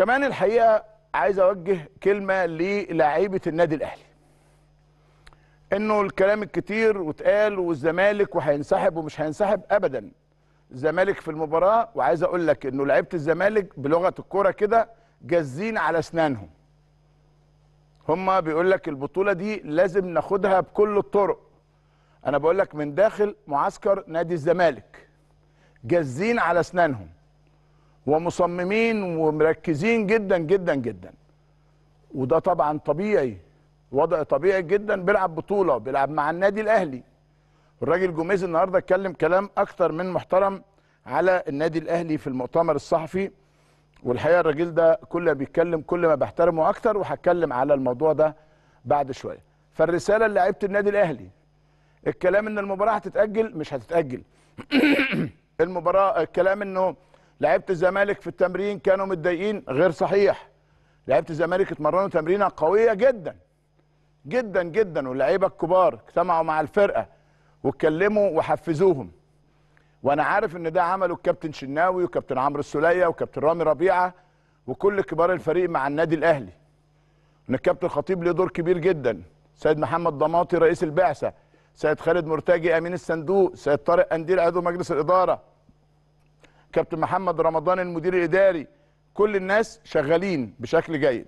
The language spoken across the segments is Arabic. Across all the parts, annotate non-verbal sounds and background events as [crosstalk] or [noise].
كمان الحقيقه عايز اوجه كلمه للاعيبه النادي الاهلي انه الكلام الكتير واتقال والزمالك وهينسحب ومش هينسحب ابدا الزمالك في المباراه وعايز اقول لك انه لعيبه الزمالك بلغه الكوره كده جازين على اسنانهم هما بيقول لك البطوله دي لازم ناخدها بكل الطرق انا بقول لك من داخل معسكر نادي الزمالك جازين على اسنانهم ومصممين ومركزين جدا جدا جدا وده طبعا طبيعي وضع طبيعي جدا بيلعب بطوله بيلعب مع النادي الاهلي الراجل جوميز النهارده اتكلم كلام اكتر من محترم على النادي الاهلي في المؤتمر الصحفي والحقيقه الراجل ده كل ما بيتكلم كل ما بحترمه اكتر وهتكلم على الموضوع ده بعد شويه فالرساله لعيبه النادي الاهلي الكلام ان المباراه هتتاجل مش هتتاجل [coughs] المباراه الكلام انه لعيبه الزمالك في التمرين كانوا متضايقين غير صحيح لعيبه الزمالك اتمرنوا تمرينه قويه جدا جدا جدا واللعيبه الكبار اجتمعوا مع الفرقه واتكلموا وحفزوهم وانا عارف ان ده عمله الكابتن شناوي وكابتن عمرو السليه وكابتن رامي ربيعه وكل كبار الفريق مع النادي الاهلي ان الكابتن خطيب له دور كبير جدا سيد محمد ضماطي رئيس البعثه سيد خالد مرتجي امين الصندوق سيد طارق قنديل عضو مجلس الاداره كابتن محمد رمضان المدير الاداري كل الناس شغالين بشكل جيد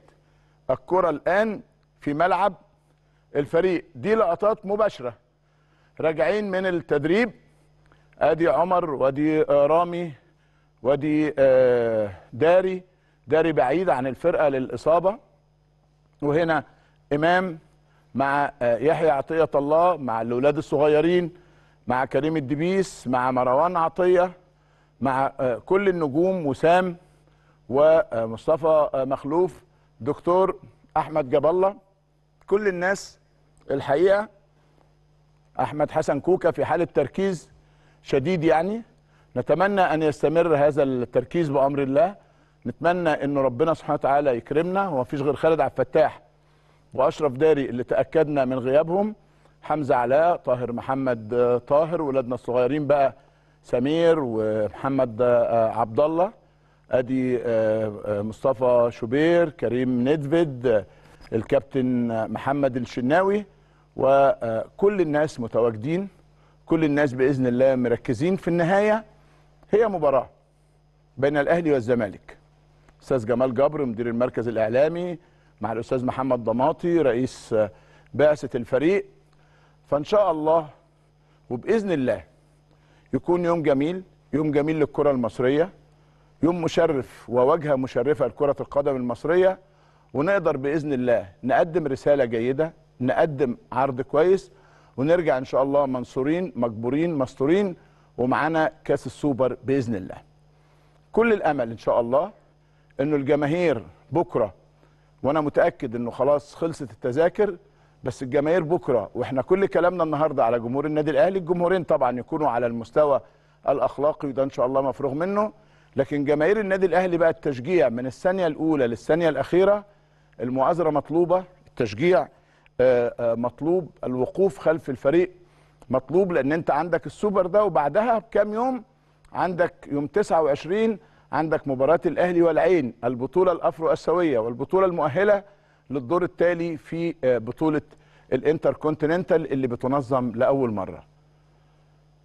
الكره الان في ملعب الفريق دي لقطات مباشره راجعين من التدريب ادي عمر وادي رامي وادي آه، داري داري بعيد عن الفرقه للاصابه وهنا امام مع آه، يحيى عطيه الله مع الاولاد الصغيرين مع كريم الدبيس مع مروان عطيه مع آه، كل النجوم وسام ومصطفى آه، مخلوف دكتور احمد جاب الله كل الناس الحقيقه احمد حسن كوكا في حاله تركيز شديد يعني نتمنى ان يستمر هذا التركيز بامر الله نتمنى ان ربنا سبحانه وتعالى يكرمنا وما فيش غير خالد عبد الفتاح واشرف داري اللي تاكدنا من غيابهم حمزه علاء طاهر محمد آه، طاهر ولادنا الصغيرين بقى سمير ومحمد آه، آه، عبد الله ادي آه، مصطفى شوبير كريم ندفد الكابتن محمد الشناوي وكل الناس متواجدين كل الناس باذن الله مركزين في النهايه هي مباراه بين الاهلي والزمالك استاذ جمال جبر مدير المركز الاعلامي مع الاستاذ محمد ضماطي رئيس بعثه الفريق فان شاء الله وباذن الله يكون يوم جميل يوم جميل للكرة المصرية يوم مشرف وواجهة مشرفة لكرة القدم المصرية ونقدر بإذن الله نقدم رسالة جيدة نقدم عرض كويس ونرجع إن شاء الله منصورين مجبورين مستورين ومعانا كاس السوبر بإذن الله كل الأمل إن شاء الله أنه الجماهير بكرة وأنا متأكد أنه خلاص خلصت التذاكر بس الجماهير بكره واحنا كل كلامنا النهارده على جمهور النادي الاهلي الجمهورين طبعا يكونوا على المستوى الاخلاقي وده ان شاء الله مفروغ منه لكن جماهير النادي الاهلي بقى التشجيع من الثانيه الاولى للثانيه الاخيره المعازره مطلوبه التشجيع آه، آه، مطلوب الوقوف خلف الفريق مطلوب لان انت عندك السوبر ده وبعدها بكام يوم عندك يوم 29 عندك مباراه الاهلي والعين البطوله الافرو اسيويه والبطوله المؤهله للدور التالي في آه، بطولة الانتر كونتيننتال اللي بتنظم لأول مرة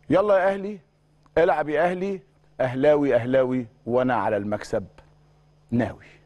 يلا يا أهلي العب يا أهلي أهلاوي أهلاوي وأنا على المكسب ناوي